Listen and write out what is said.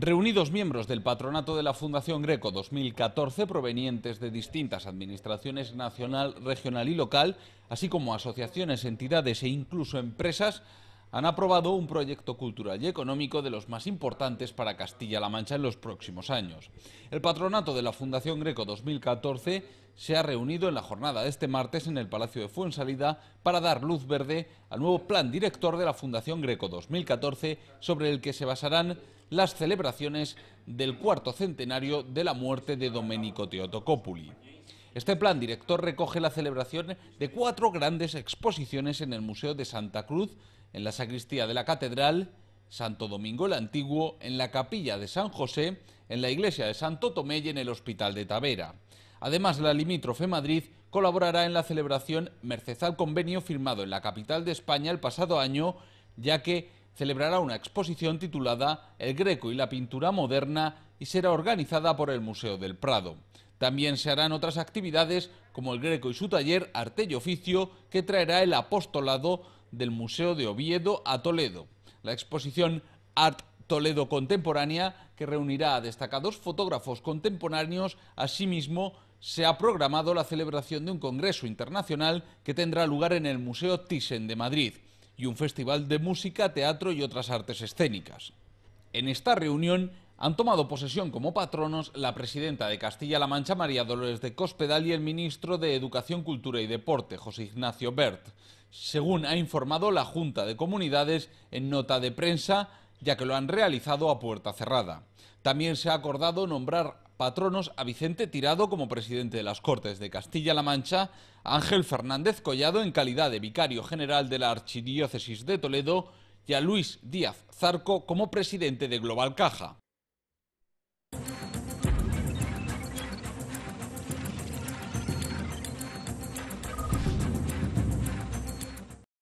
Reunidos miembros del patronato de la Fundación Greco 2014, provenientes de distintas administraciones nacional, regional y local, así como asociaciones, entidades e incluso empresas, han aprobado un proyecto cultural y económico de los más importantes para Castilla-La Mancha en los próximos años. El patronato de la Fundación Greco 2014 se ha reunido en la jornada de este martes en el Palacio de Fuensalida para dar luz verde al nuevo plan director de la Fundación Greco 2014 sobre el que se basarán las celebraciones del cuarto centenario de la muerte de Domenico Teotocópoli. Este plan director recoge la celebración de cuatro grandes exposiciones en el Museo de Santa Cruz, en la sacristía de la Catedral, Santo Domingo el Antiguo, en la capilla de San José, en la iglesia de Santo Tomé y en el Hospital de Tavera. Además, la limítrofe Madrid colaborará en la celebración merced al convenio firmado en la capital de España el pasado año, ya que celebrará una exposición titulada El Greco y la pintura moderna y será organizada por el Museo del Prado. También se harán otras actividades como el Greco y su taller Arte y Oficio que traerá el apostolado del Museo de Oviedo a Toledo. La exposición Art Toledo Contemporánea, que reunirá a destacados fotógrafos contemporáneos, asimismo se ha programado la celebración de un congreso internacional que tendrá lugar en el Museo Thyssen de Madrid y un festival de música, teatro y otras artes escénicas. En esta reunión han tomado posesión como patronos la presidenta de Castilla-La Mancha, María Dolores de Cospedal, y el ministro de Educación, Cultura y Deporte, José Ignacio Bert. Según ha informado la Junta de Comunidades en nota de prensa, ya que lo han realizado a puerta cerrada. También se ha acordado nombrar patronos a Vicente Tirado como presidente de las Cortes de Castilla-La Mancha, a Ángel Fernández Collado en calidad de vicario general de la Archidiócesis de Toledo y a Luis Díaz Zarco como presidente de Global Caja.